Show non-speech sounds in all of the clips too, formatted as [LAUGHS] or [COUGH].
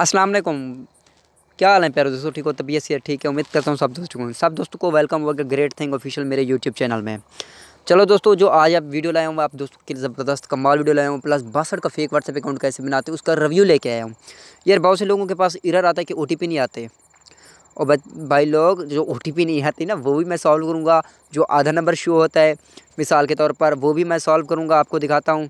अस्सलाम वालेकुम क्या हाल है प्यारे दोस्तों ठीक हो तबीयत से ठीक है उम्मीद करता हूँ सब दोस्तों को सब दोस्तों को वेलकम वर्ग ग्रेट थिंग ऑफिशियल मेरे यूट्यूब चैनल में चलो दोस्तों जो आज आप वीडियो लाया हूँ आप दोस्तों के ज़बरदस्त कमाल वीडियो लाया हूँ प्लस बासठ का फेक व्हाट्सअप अकाउंट कैसे बनाते हैं उसका रिव्यू लेके आया हूँ यार बहुत से लोगों के पास इरर आता है कि ओ नहीं आते और भाई लोग जो ओ नहीं आती ना वो भी मैं सॉल्व करूँगा जो आधा नंबर शो होता है मिसाल के तौर पर वो भी मैं सॉल्व करूँगा आपको दिखाता हूँ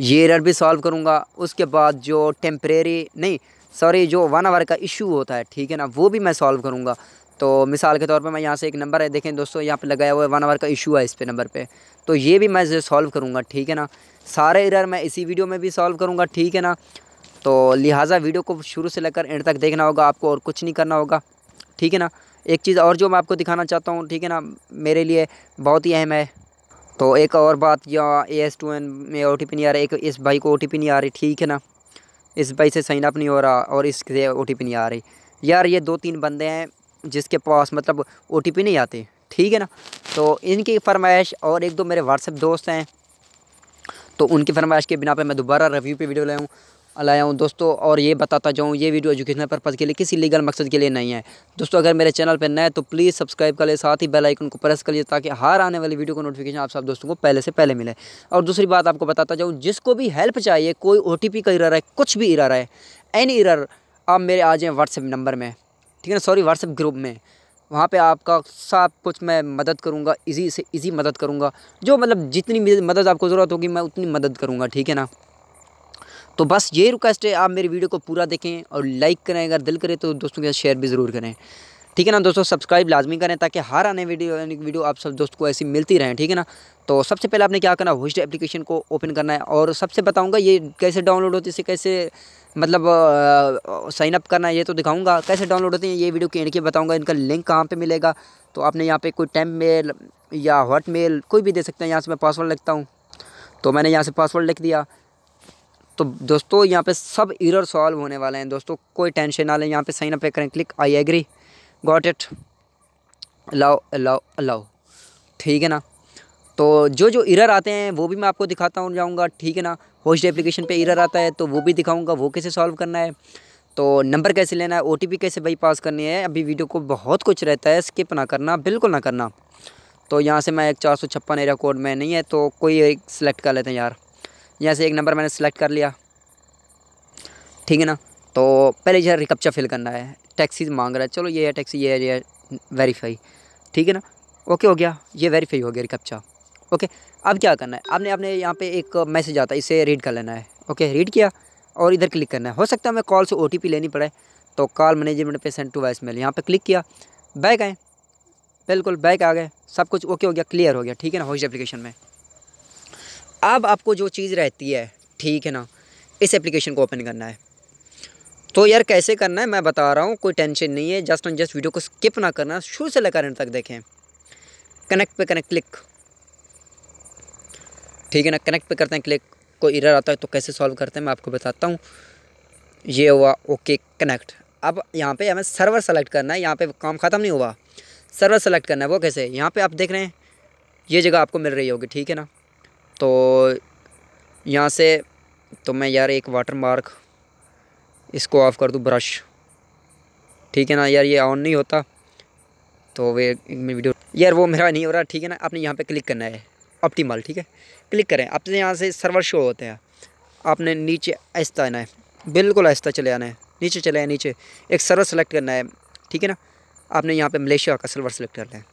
ये एरर भी सॉल्व करूँगा उसके बाद जो टेम्परेरी नहीं सॉरी जो वन आवर का इशू होता है ठीक है ना वो भी मैं सॉल्व करूँगा तो मिसाल के तौर पे मैं यहाँ से एक नंबर है देखें दोस्तों यहाँ पे लगाया हुआ है वन आवर का इशू है इस पे नंबर पे तो ये भी मैं सॉल्व करूँगा ठीक है ना सारे इरर मैं इसी वीडियो में भी सॉल्व करूँगा ठीक है ना तो लिहाजा वीडियो को शुरू से लेकर एंड तक देखना होगा आपको और कुछ नहीं करना होगा ठीक है ना एक चीज़ और जो मैं आपको दिखाना चाहता हूँ ठीक है ना मेरे लिए बहुत ही अहम है तो एक और बात या ए एस टू एन में ओ टी पी नहीं आ रहा एक इस भाई को ओ टी पी नहीं आ रही ठीक है ना इस भाई से साइन अप नहीं हो रहा और इससे ओ टी पी नहीं आ रही यार ये दो तीन बंदे हैं जिसके पास मतलब ओ टी पी नहीं आते ठीक है ना तो इनकी फरमाइश और एक दो मेरे व्हाट्सएप दोस्त हैं तो उनकी फरमाइश के बिना पर मैं दोबारा रिव्यू पर वीडियो लाऊँ लाया हूँ दोस्तों और ये बताता जाऊँ ये वीडियो एजुकेशनल पर्पज़ के लिए किसी लीगल मकसद के लिए नहीं है दोस्तों अगर मेरे चैनल पर नए तो प्लीज़ सब्सक्राइब कर ले साथ ही बेल आइकन को प्रेस कर लिए ताकि हर आने वाली वीडियो का नोटिफिकेशन आप सब दोस्तों को पहले से पहले मिले और दूसरी बात आपको बताता जाऊँ जिसको भी हेल्प चाहिए कोई ओ का इरा है कुछ भी इरा है एनी इरा आप मेरे आ जाएँ व्हाट्सएप नंबर में ठीक है ना सॉरी व्हाट्सएप ग्रुप में वहाँ पे आपका सब कुछ मैं मदद करूँगा इजी से इजी मदद करूँगा जो मतलब जितनी मदद आपको ज़रूरत होगी मैं उतनी मदद करूँगा ठीक है ना तो बस ये रिक्वेस्ट है आप मेरी वीडियो को पूरा देखें और लाइक करें अगर दिल करें तो दोस्तों के साथ शेयर भी ज़रूर करें ठीक है ना दोस्तों सब्सक्राइब लाजमी करें ताकि हर आने वीडियो वीडियो आप सब दोस्त को ऐसी मिलती रहें ठीक है ना तो सबसे पहले आपने क्या करना होस्ट एप्लीकेशन को ओपन करना है और सबसे बताऊंगा ये कैसे डाउनलोड होती है कैसे मतलब साइन अप करना है ये तो दिखाऊंगा कैसे डाउनलोड होती है ये वीडियो के एंड के बताऊँगा इनका लिंक कहाँ पर मिलेगा तो आपने यहाँ पर कोई टैम मेल या हॉट मेल कोई भी दे सकते हैं यहाँ से मैं पासवर्ड लिखता हूँ तो मैंने यहाँ से पासवर्ड लिख दिया तो दोस्तों यहाँ पे सब इरर सॉल्व होने वाले हैं दोस्तों कोई टेंशन ना लें यहाँ पे साइन अप करें click I agree got it allow allow allow ठीक है ना तो जो जो इरर आते हैं वो भी मैं आपको दिखाता हूँ जाऊँगा ठीक है ना होस्ट एप्लीकेशन पे इरर आता है तो वो भी दिखाऊँगा वो कैसे सॉल्व करना है तो नंबर कैसे लेना है ओ कैसे बाई पास करनी है अभी वीडियो को बहुत कुछ रहता है स्किप ना करना बिल्कुल ना करना तो यहाँ से मैं एक चार सौ छप्पन एरिया कोड में नहीं है तो कोई एक सिलेक्ट कर लेते हैं यार यहाँ से एक नंबर मैंने सेलेक्ट कर लिया ठीक है ना तो पहले जो रिकप्चा फिल करना है टैक्सी मांग रहा है चलो ये है टैक्सी ये है ये वेरीफाई ठीक है ना ओके हो गया ये वेरीफाई हो गया रिकप्चा ओके अब क्या करना है आपने आपने यहाँ पे एक मैसेज आता है इसे रीड कर लेना है ओके रीड किया और इधर क्लिक करना है हो सकता है हमें कॉल से ओ लेनी पड़े तो कॉल मैनेजमेंट पे सेंड टू वॉइस मेल यहाँ पर क्लिक किया बैक आए बिल्कुल बैक आ गए सब कुछ ओके हो गया क्लियर हो गया ठीक है ना होश एप्लीकेशन में अब आपको जो चीज़ रहती है ठीक है ना इस एप्लीकेशन को ओपन करना है तो यार कैसे करना है मैं बता रहा हूँ कोई टेंशन नहीं है जस्ट ऑन जस्ट वीडियो को स्किप ना करना शुरू से लेकर तक देखें कनेक्ट पे कनेक्ट क्लिक ठीक है ना कनेक्ट पे करते हैं क्लिक कोई इरर आता है तो कैसे सॉल्व करते हैं मैं आपको बताता हूँ ये हुआ ओके कनेक्ट अब यहाँ पे हमें सर्वर सेलेक्ट करना है यहाँ पे काम ख़त्म नहीं हुआ सर्वर सेलेक्ट करना है वो कैसे यहाँ पे आप देख रहे हैं ये जगह आपको मिल रही होगी ठीक है ना तो यहाँ से तो मैं यार एक वाटर मार्क इसको ऑफ़ कर दूँ ब्रश ठीक है ना यार ये ऑन नहीं होता तो वे वीडियो यार वो मेरा नहीं हो रहा ठीक है ना आपने यहाँ पे क्लिक करना है ऑप्टीमल ठीक है क्लिक करें आपने यहाँ से सर्वर शो होते हैं आपने नीचे आहिस्ता आना है बिल्कुल आहिस्ता चले आना है नीचे चले आए नीचे एक सर्वर सेलेक्ट करना है ठीक है ना आपने यहाँ पे मलेशिया का सर्वर सेलेक्ट करना है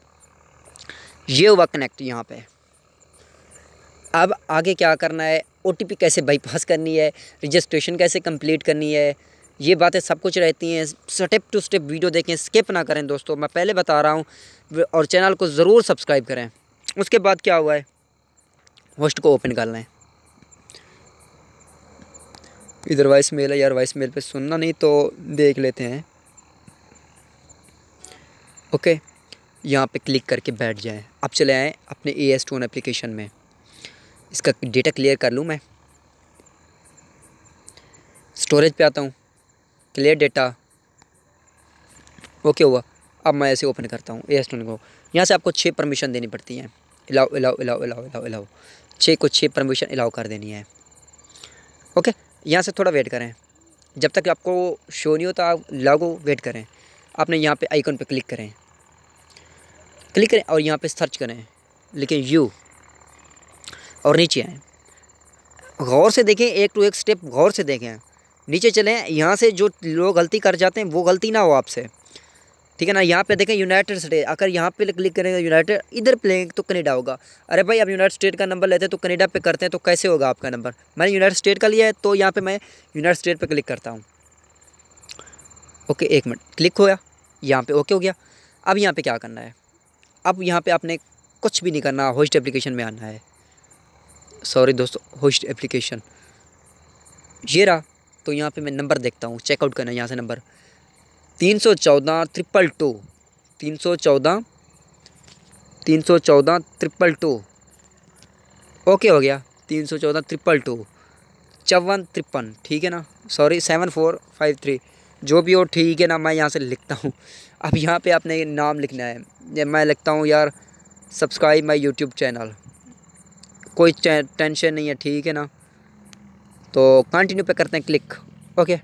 ये हुआ कनेक्ट यहाँ पर अब आगे क्या करना है ओ कैसे बाईपास करनी है रजिस्ट्रेशन कैसे कंप्लीट करनी है ये बातें सब कुछ रहती हैं स्टेप टू स्टेप वीडियो देखें स्किप ना करें दोस्तों मैं पहले बता रहा हूँ और चैनल को ज़रूर सब्सक्राइब करें उसके बाद क्या हुआ है होस्ट को ओपन कर लें इधर वॉइस मेल है यार वॉइस मेल पर सुनना नहीं तो देख लेते हैं ओके यहाँ पे क्लिक करके बैठ जाएं अब चले आएँ अपने ए एस टोन एप्लीकेशन में इसका डेटा क्लियर कर लूँ मैं स्टोरेज पे आता हूँ क्लियर डेटा ओके हुआ अब मैं ऐसे ओपन करता हूँ ए स्टूडेंट को यहाँ से आपको छः परमिशन देनी पड़ती है इलाओ इलाओ इलाओ इलाओ इलाओ इलाओ छः को छः परमिशन अलाउ कर देनी है ओके यहाँ से थोड़ा वेट करें जब तक आपको शो नहीं होता आप लागो वेट करें आपने यहाँ पे आइकन पे क्लिक करें क्लिक करें और यहाँ पे सर्च करें लेकिन यू और नीचे आएँ गौर से देखें एक टू एक स्टेप गौर से देखें नीचे चलें यहाँ से जो लोग गलती कर जाते हैं वो गलती ना हो आपसे ठीक है ना यहाँ पे देखें यूनाइटेड स्टेट अगर यहाँ पे क्लिक करेंगे यूनाइटेड इधर प्लेंगे तो कनेडा होगा अरे भाई आप यूनाइटेड स्टेट का नंबर लेते हैं तो कनेडा पे करते हैं तो कैसे होगा आपका नंबर मैंने यूनाइटेड स्टेट का लिया है तो यहाँ पर मैं यूनाइटेड स्टेट पर क्लिक करता हूँ ओके एक मिनट क्लिक हो गया यहाँ पर ओके हो गया अब यहाँ पर क्या करना है अब यहाँ पर आपने कुछ भी नहीं करना होस्ट एप्लीकेशन में आना है सॉरी दोस्तों होस्ट एप्लीकेशन ये रहा तो यहाँ पे मैं नंबर देखता हूँ चेकआउट करना यहाँ से नंबर तीन सौ चौदह ट्रिपल टू तीन सौ चौदह तीन सौ चौदह ट्रिपल टू ओके हो गया तीन सौ चौदह ट्रिपल टू चौवन तिरपन ठीक है ना sorry seven four five three जो भी हो ठीक है ना मैं यहाँ से लिखता हूँ अब यहाँ पे आपने नाम लिखना है मैं लिखता हूँ यार सब्सक्राइब माई यूट्यूब चैनल कोई टेंशन नहीं है ठीक है ना तो कंटिन्यू पे करते हैं क्लिक ओके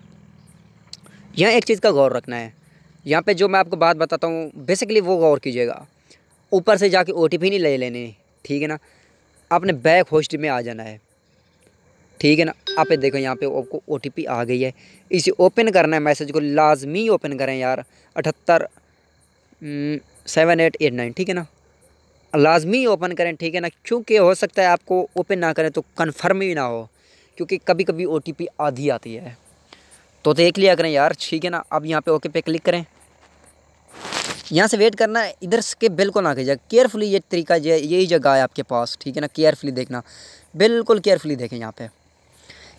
यहाँ एक चीज़ का गौर रखना है यहाँ पे जो मैं आपको बात बताता हूँ बेसिकली वो गौर कीजिएगा ऊपर से जाके ओ नहीं ले लेने ठीक है ना आपने बैक होस्ट में आ जाना है ठीक है ना आप देखो यहाँ पे आपको ओ आ गई है इसे ओपन करना है मैसेज को लाजमी ओपन करें यार अठहत्तर सेवन एट एट नाइन ठीक है ना लाजमी ओपन करें ठीक है ना क्योंकि हो सकता है आपको ओपन ना करें तो कन्फर्म ही ना हो क्योंकि कभी कभी ओ आधी आती है तो देख लिया करें यार ठीक है ना अब यहाँ पे ओके पे क्लिक करें यहाँ से वेट करना इधर स्किप बिल्कुल ना कीजिए केयरफुली ये तरीका ये यही जगह है आपके पास ठीक है ना केयरफुली देखना बिल्कुल केयरफुली देखें यहाँ पे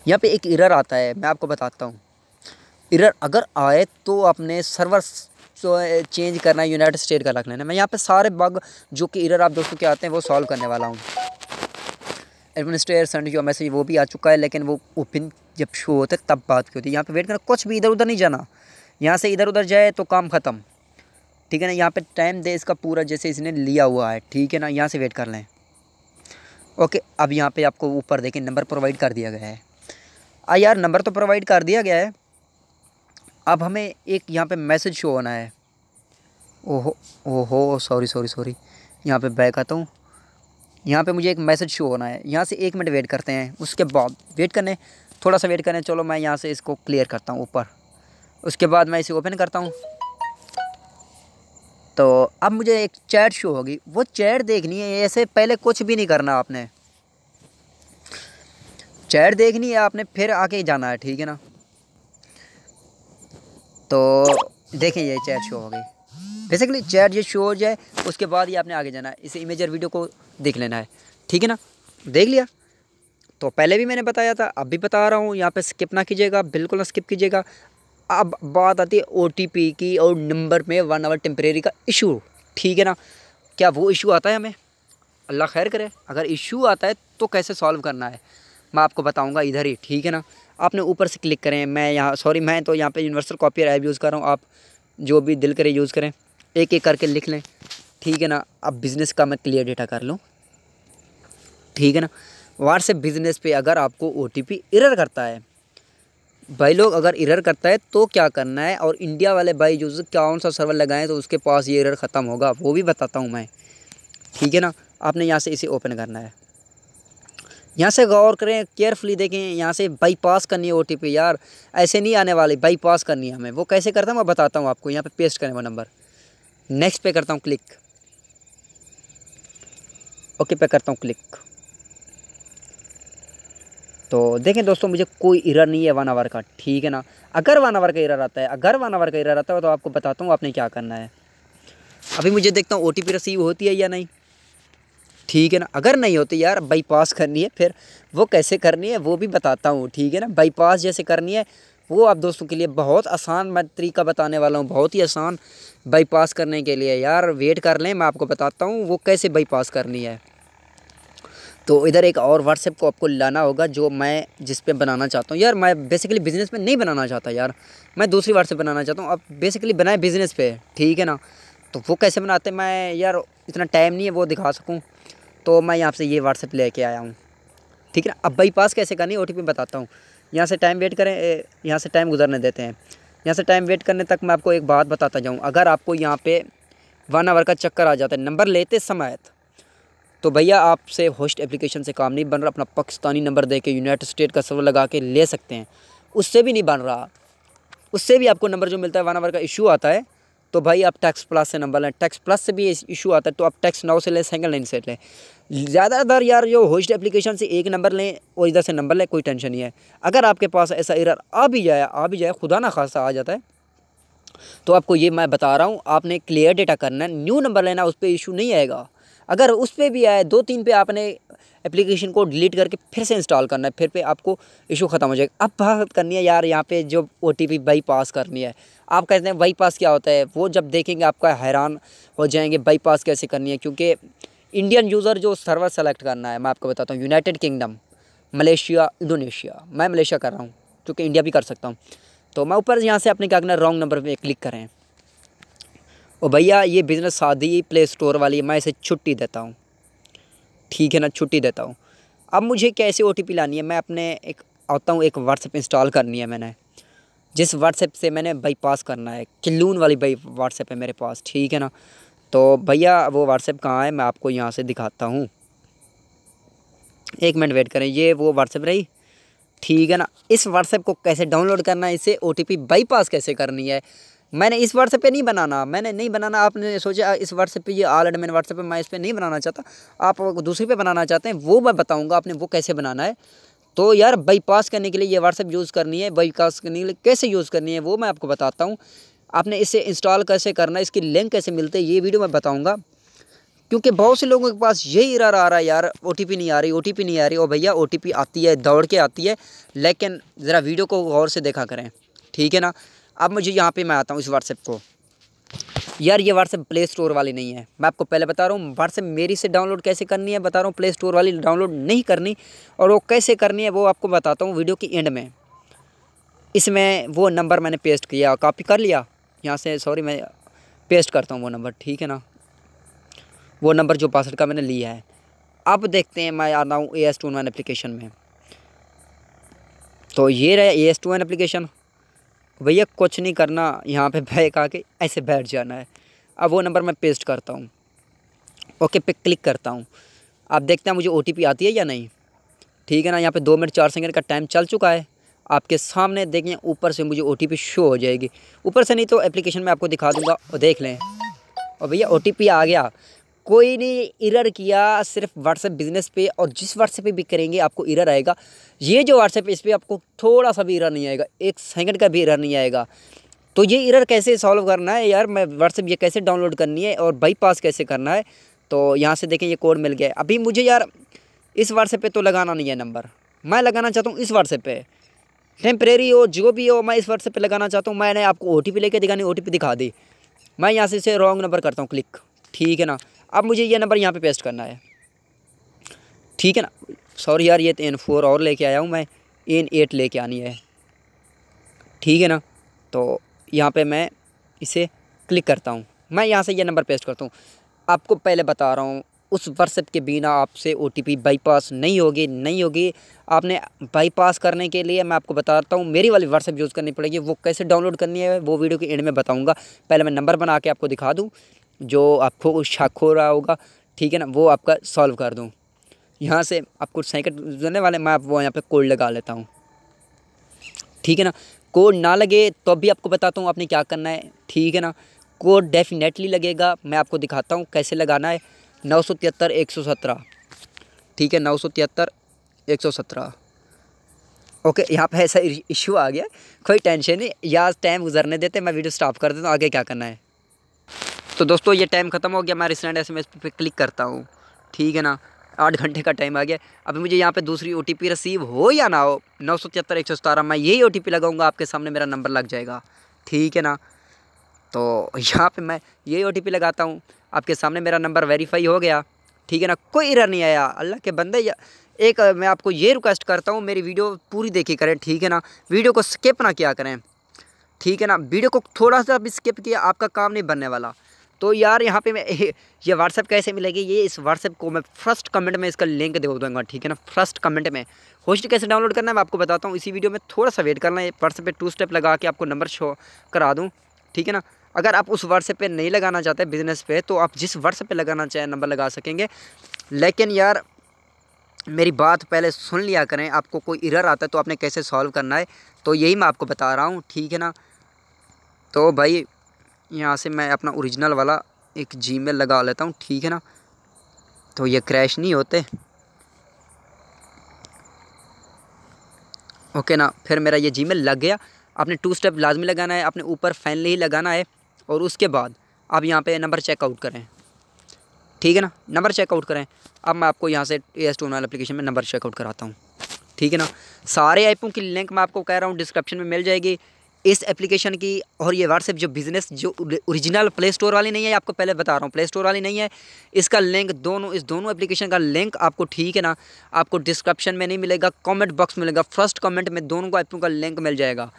यहाँ पे एक इरर आता है मैं आपको बताता हूँ इरर अगर आए तो आपने सर्वर सो चेंज करना है यूनाइटेड स्टेट का रख लेना मैं यहाँ पे सारे बग जो कि इरर आप दोस्तों के आते हैं वो सॉल्व करने वाला हूँ एडमिनिस्ट्रेटर सेंड जो मैसेज वो भी आ चुका है लेकिन वो ओपिन जब शो होता है तब बात की होती है यहाँ पर वेट करना कुछ भी इधर उधर नहीं जाना यहाँ से इधर उधर जाए तो काम ख़त्म ठीक है ना यहाँ पर टाइम दे इसका पूरा जैसे इसने लिया हुआ है ठीक है ना यहाँ से वेट कर लें ओके अब यहाँ पर आपको ऊपर देखें नंबर प्रोवाइड कर दिया गया है आ हाँ यार नंबर तो प्रोवाइड कर दिया गया है अब हमें एक यहाँ पे मैसेज शो होना है ओहो ओहो सॉरी सॉरी सॉरी यहाँ पे बैक आता हूँ यहाँ पे मुझे एक मैसेज शो होना है यहाँ से एक मिनट वेट करते हैं उसके बाद वेट करने थोड़ा सा वेट करें चलो मैं यहाँ से इसको क्लियर करता हूँ ऊपर उसके बाद मैं इसे ओपन करता हूँ तो अब मुझे एक चैट शो होगी वो चैट देखनी है ऐसे पहले कुछ भी नहीं करना आपने चैट देखनी है आपने फिर आके जाना है ठीक है ना तो देखें ये चैट शो हो गई बेसिकली चैट ये शो हो जाए उसके बाद ही आपने आगे जाना है इस इमेजर वीडियो को देख लेना है ठीक है ना देख लिया तो पहले भी मैंने बताया था अब भी बता रहा हूँ यहाँ पे स्किप ना कीजिएगा बिल्कुल ना स्किप कीजिएगा अब बात आती है ओ की और नंबर में वन आवर टेम्परेरी का इशू ठीक है ना क्या वो इशू आता है हमें अल्लाह खैर करे अगर इशू आता है तो कैसे सॉल्व करना है मैं आपको बताऊँगा इधर ही ठीक है ना आपने ऊपर से क्लिक करें मैं यहाँ सॉरी मैं तो यहाँ पे यूनिवर्सल कॉपी ऐप यूज़ कर रहा हूँ आप जो भी दिल करें यूज़ करें एक एक करके लिख लें ठीक है ना अब बिज़नेस का मैं क्लियर डेटा कर लूँ ठीक है ना व्हाट्सएप बिज़नेस पे अगर आपको ओ एरर करता है भाई लोग अगर इरर करता है तो क्या करना है और इंडिया वाले भाई यूज़ कौन सा सर्वर लगाएं तो उसके पास ये एरर ख़त्म होगा वो भी बताता हूँ मैं ठीक है ना आपने यहाँ से इसे ओपन करना है यहाँ से गौर करें केयरफुली देखें यहाँ से बाईपास करनी है ओ यार ऐसे नहीं आने वाले बाईपास करनी है हमें वो कैसे करता हूँ मैं बताता हूँ आपको यहाँ पे पेस्ट करें वो नंबर नेक्स्ट पे करता हूँ क्लिक ओके पे करता हूँ क्लिक तो देखें दोस्तों मुझे कोई इरर नहीं है वन आवर का ठीक है ना अगर वन आवर का इरर आता है अगर वन आवर का इरर आता है तो आपको बताता हूँ आपने क्या करना है अभी मुझे देखता हूँ ओ रिसीव होती है या नहीं ठीक है ना अगर नहीं होती तो यार बाईपास करनी है फिर वो कैसे करनी है वो भी बताता हूँ ठीक है ना बाईपास जैसे करनी है वो आप दोस्तों के लिए बहुत आसान मैं तरीका बताने वाला हूँ बहुत ही आसान बाईपास करने के लिए यार वेट कर लें मैं आपको बताता हूँ वो कैसे बाईपास करनी है तो इधर एक और व्हाट्सएप को आपको लाना होगा जो मैं जिस पे बनाना चाहता हूँ यार मैं बेसिकली बिज़नेस में नहीं बनाना चाहता यार मैं दूसरी व्हाट्सएप बनाना चाहता हूँ अब बेसिकली बनाए बिज़नेस पे ठीक है ना तो वो कैसे बनाते हैं मैं यार इतना टाइम नहीं है वो दिखा सकूँ तो मैं यहाँ से ये व्हाट्सएप लेके आया हूँ ठीक है ना अब बाईपास कैसे करनी ओ टी बताता हूँ यहाँ से टाइम वेट करें यहाँ से टाइम गुजरने देते हैं यहाँ से टाइम वेट करने तक मैं आपको एक बात बताता जाऊँ अगर आपको यहाँ पे वन आवर का चक्कर आ जाता है नंबर लेते समय तो भैया आपसे होस्ट एप्लीकेशन से काम नहीं बन रहा अपना पाकिस्तानी नंबर दे के यूनाइटेड स्टेट का सर्वर लगा के ले सकते हैं उससे भी नहीं बन रहा उससे भी आपको नंबर जो मिलता है वन आवर का इशू आता है तो भाई आप टैक्स प्लस से नंबर लें टैक्स प्लस से भी इशू आता है तो आप टैक्स नौ से लें सेंगल लाइन से लें ज़्यादातर यार जो होस्ट एप्लीकेशन से एक नंबर लें और इधर से नंबर लें कोई टेंशन नहीं है अगर आपके पास ऐसा इरर आ भी जाए आ भी जाए खुदा ना खासा आ जाता है तो आपको ये मैं बता रहा हूँ आपने क्लियर डेटा करना है न्यू नंबर लेना उस पर इशू नहीं आएगा अगर उस पर भी आए दो तीन पे आपने एप्लीकेशन को डिलीट करके फिर से इंस्टॉल करना है फिर पे आपको इशू ख़त्म हो जाएगा अब बात करनी है यार यहाँ पे जो O T P bypass करनी है आप कहते हैं बाई पास क्या होता है वो जब देखेंगे आपका हैरान हो जाएंगे बाई पास कैसे करनी है क्योंकि इंडियन यूज़र जो सर्वर सेलेक्ट करना है मैं आपको बताता हूँ यूनाइटेड किंगडम मलेशिया इंडोनेशिया मैं मलेशिया कर रहा हूँ क्योंकि इंडिया भी कर सकता हूँ तो मैं ऊपर यहाँ से अपने क्या करना रॉन्ग नंबर पर क्लिक करें और भैया ये बिज़नेस शादी प्ले स्टोर वाली मैं इसे छुट्टी देता हूँ ठीक है ना छुट्टी देता हूँ अब मुझे कैसे ओ लानी है मैं अपने एक आता हूँ एक व्हाट्सएप इंस्टॉल करनी है मैंने जिस व्हाट्सएप से मैंने बाईपास करना है किलून वाली बाई व्हाट्सएप है मेरे पास ठीक है ना तो भैया वो व्हाट्सएप कहाँ है मैं आपको यहाँ से दिखाता हूँ एक मिनट वेट करें ये वो व्हाट्सएप रही ठीक है ना इस व्हाट्सएप को कैसे डाउनलोड करना है इसे ओ बाईपास कैसे करनी है मैंने इस व्हाट्सएप पे नहीं बनाना मैंने नहीं बनाना आपने सोचा इस व्हाट्सएप पे ये ऑल एडमिन व्हाट्सएप मैं इस पर नहीं बनाना चाहता आप दूसरे पे बनाना चाहते हैं वो मैं बताऊंगा आपने वो कैसे बनाना है तो यार बाईपास करने के लिए ये व्हाट्सएप यूज़ करनी है बाईपास करने के लिए कैसे यूज़ करनी है वो मैं आपको बताता हूँ आपने इसे इंस्टॉल कैसे करना इसकी लिंक कैसे मिलते ये वीडियो मैं बताऊँगा क्योंकि बहुत से लोगों के पास यही इरा आ रहा है यार ओ नहीं आ रही ओ नहीं आ रही और भैया ओ आती है दौड़ के आती है लेकिन ज़रा वीडियो को गौर से देखा करें ठीक है ना अब मुझे यहाँ पे मैं आता हूँ इस व्हाट्सएप को यार ये व्हाट्सएप प्ले स्टोर वाली नहीं है मैं आपको पहले बता रहा हूँ व्हाट्सएप मेरी से डाउनलोड कैसे करनी है बता रहा हूँ प्ले स्टोर वाली डाउनलोड नहीं करनी और वो कैसे करनी है वो आपको बताता हूँ वीडियो की एंड में इसमें वो नंबर मैंने पेस्ट किया कॉपी कर लिया यहाँ से सॉरी मैं पेस्ट करता हूँ वो नंबर ठीक है ना वो नंबर जो पासवर्ड का मैंने लिया है अब देखते हैं मैं आता हूँ A S two one application में तो ये रहा A S two one application भैया कुछ नहीं करना यहाँ पे बैक आके ऐसे बैठ जाना है अब वो नंबर मैं पेस्ट करता हूँ ओके पे क्लिक करता हूँ आप देखते हैं मुझे ओ आती है या नहीं ठीक है ना यहाँ पे दो मिनट चार सेकेंड का टाइम चल चुका है आपके सामने देखें ऊपर से मुझे ओ शो हो जाएगी ऊपर से नहीं तो एप्लीकेशन में आपको दिखा दूँगा और देख लें और भैया ओ आ गया कोई नहीं इरर किया सिर्फ व्हाट्सएप बिज़नेस पे और जिस व्हाट्सएप पे भी करेंगे आपको इरर आएगा ये जो व्हाट्सएप इस पर आपको थोड़ा सा भी इरर नहीं आएगा एक सेकंड का भी इरर नहीं आएगा तो ये इरर कैसे सॉल्व करना है यार मैं व्हाट्सएप ये कैसे डाउनलोड करनी है और बाईपास कैसे करना है तो यहाँ से देखें ये कोड मिल गया अभी मुझे यार इस व्हाट्सएप पर तो लगाना नहीं है नंबर मैं लगाना चाहता हूँ इस व्हाट्सएप पर टेम्परेरी हो जो भी हो मैं इस व्हाट्सएप पे लगाना चाहता हूँ मैंने आपको ओ टी पी लेके दिखानी ओ टी पी दिखा दी मैं यहाँ से इसे रॉन्ग नंबर करता हूँ क्लिक ठीक है ना अब मुझे ये नंबर यहाँ पे पेस्ट करना है ठीक है ना सॉरी यार ये तो एन फोर और लेके आया हूँ मैं एन एट कर आनी है ठीक है ना तो यहाँ पर मैं इसे क्लिक करता हूँ मैं यहाँ से ये यह नंबर पेस्ट करता हूँ आपको पहले बता रहा हूँ उस व्हाट्सएप के बिना आपसे ओ टी पी बाईपास नहीं होगी नहीं होगी आपने बाईपास करने के लिए मैं आपको बताता हूँ मेरी वाली व्हाट्सएप यूज़ करनी पड़ेगी वो कैसे डाउनलोड करनी है वो वीडियो के एंड में बताऊँगा पहले मैं नंबर बना के आपको दिखा दूँ जो आपको शक हो रहा होगा ठीक है ना वो आपका सॉल्व कर दूँ यहाँ से आपको सैकट देने वाले मैं वो यहाँ पर कोड लगा लेता हूँ ठीक है ना कोड ना लगे तो भी आपको बताता हूँ आपने क्या करना है ठीक है ना कोड डेफिनेटली लगेगा मैं आपको दिखाता हूँ कैसे लगाना है नौ सौ तिहत्तर एक सौ सत्रह ठीक है नौ सौ तिहत्तर एक सौ सत्रह ओके यहाँ पे ऐसा इशू आ गया कोई टेंशन नहीं या टाइम गुजरने देते मैं वीडियो स्टॉप कर देता हूँ आगे क्या करना है तो दोस्तों ये टाइम ख़त्म हो गया मैं रिसेंट एस एम पे क्लिक करता हूँ ठीक है ना आठ घंटे का टाइम आ गया अभी मुझे यहाँ पे दूसरी ओ रिसीव हो या ना हो नौ सौ तिहत्तर एक सौ सतारह मैं यही ओ लगाऊंगा आपके सामने मेरा नंबर लग जाएगा ठीक है ना तो यहाँ पे मैं यही ओ लगाता हूँ आपके सामने मेरा नंबर वेरीफाई हो गया ठीक है ना कोई इरर नहीं आया अल्लाह के बंदे या एक मैं आपको ये रिक्वेस्ट करता हूँ मेरी वीडियो पूरी देखी करें ठीक है ना वीडियो को स्किप ना किया करें ठीक है ना वीडियो को थोड़ा सा भी स्किप किया आपका काम नहीं बनने वाला तो यार यहाँ पे मैं [LAUGHS] ये व्हाट्सअप कैसे मिलेगी ये इस व्हाट्सएप को मैं फर्स्ट कमेंट में इसका लिंक दे दूँगा ठीक है ना फर्स्ट कमेंट में होस्ट कैसे डाउनलोड करना है मैं आपको बताता हूँ इसी वीडियो में थोड़ा सा वेट करना है व्हाट्सएप पर टू स्टेप लगा के आपको नंबर शो करा दूँ ठीक है ना अगर आप उस वर्ष पे नहीं लगाना चाहते बिज़नेस पे तो आप जिस वर्ष पे लगाना चाहें नंबर लगा सकेंगे लेकिन यार मेरी बात पहले सुन लिया करें आपको कोई इरर आता है तो आपने कैसे सॉल्व करना है तो यही मैं आपको बता रहा हूँ ठीक है ना तो भाई यहाँ से मैं अपना ओरिजिनल वाला एक जी लगा लेता हूँ ठीक है ना तो ये क्रैश नहीं होते ओके ना फिर मेरा ये जी लग गया आपने टू स्टेप लाजमी लगाना है अपने ऊपर फैनली ही लगाना है और उसके बाद आप यहाँ पे नंबर चेकआउट करें ठीक है ना नंबर चेकआउट करें अब मैं आपको यहाँ से एस टू एप्लीकेशन में नंबर चेकआउट कराता हूँ ठीक है ना सारे ऐपों की लिंक मैं आपको कह रहा हूँ डिस्क्रिप्शन में मिल जाएगी इस एप्लीकेशन की और ये व्हाट्सएप जो बिज़नेस जो ओरिजिनल प्ले स्टोर वाली नहीं है आपको पहले बता रहा हूँ प्ले स्टोर वाली नहीं है इसका लिंक दोनों इस दोनों एप्लीकेशन का लिंक आपको ठीक है ना आपको डिस्क्रिप्शन में नहीं मिलेगा कमेंट बॉक्स मिलेगा फर्स्ट कमेंट में दोनों को ऐपों का लिंक मिल जाएगा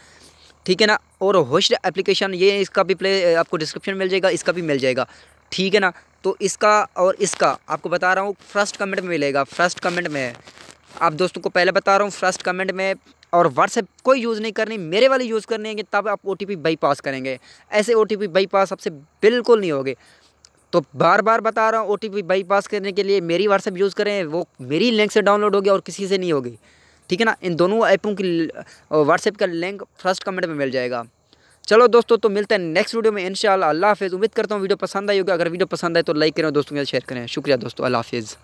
ठीक है ना और होस्ट एप्लीकेशन ये इसका भी प्ले आपको डिस्क्रिप्शन मिल जाएगा इसका भी मिल जाएगा ठीक है ना तो इसका और इसका आपको बता रहा हूँ फर्स्ट कमेंट में मिलेगा फर्स्ट कमेंट में आप दोस्तों को पहले बता रहा हूँ फर्स्ट कमेंट में और व्हाट्सएप कोई यूज़ नहीं करनी मेरे वाले यूज़ करने हैं तब आप ओ टी बाईपास करेंगे ऐसे ओ टी बाईपास आपसे बिल्कुल नहीं होगे तो बार बार बता रहा हूँ ओ टी बाईपास करने के लिए मेरी व्हाट्सएप यूज़ करें वो मेरी लिंक से डाउनलोड होगी और किसी से नहीं होगी ठीक है ना इन दोनों ऐपों की व्हाट्सएप का लिंक फर्स्ट कमेंट में मिल जाएगा चलो दोस्तों तो मिलते हैं नेक्स्ट वीडियो में इंशाल्लाह अल्लाह हाफिज़ उम्मीद करता हूँ वीडियो पसंद आई होगी अगर वीडियो पसंद आए तो लाइक करें दोस्तों के साथ शेयर करें शुक्रिया दोस्तों अल्लाह हाफिज़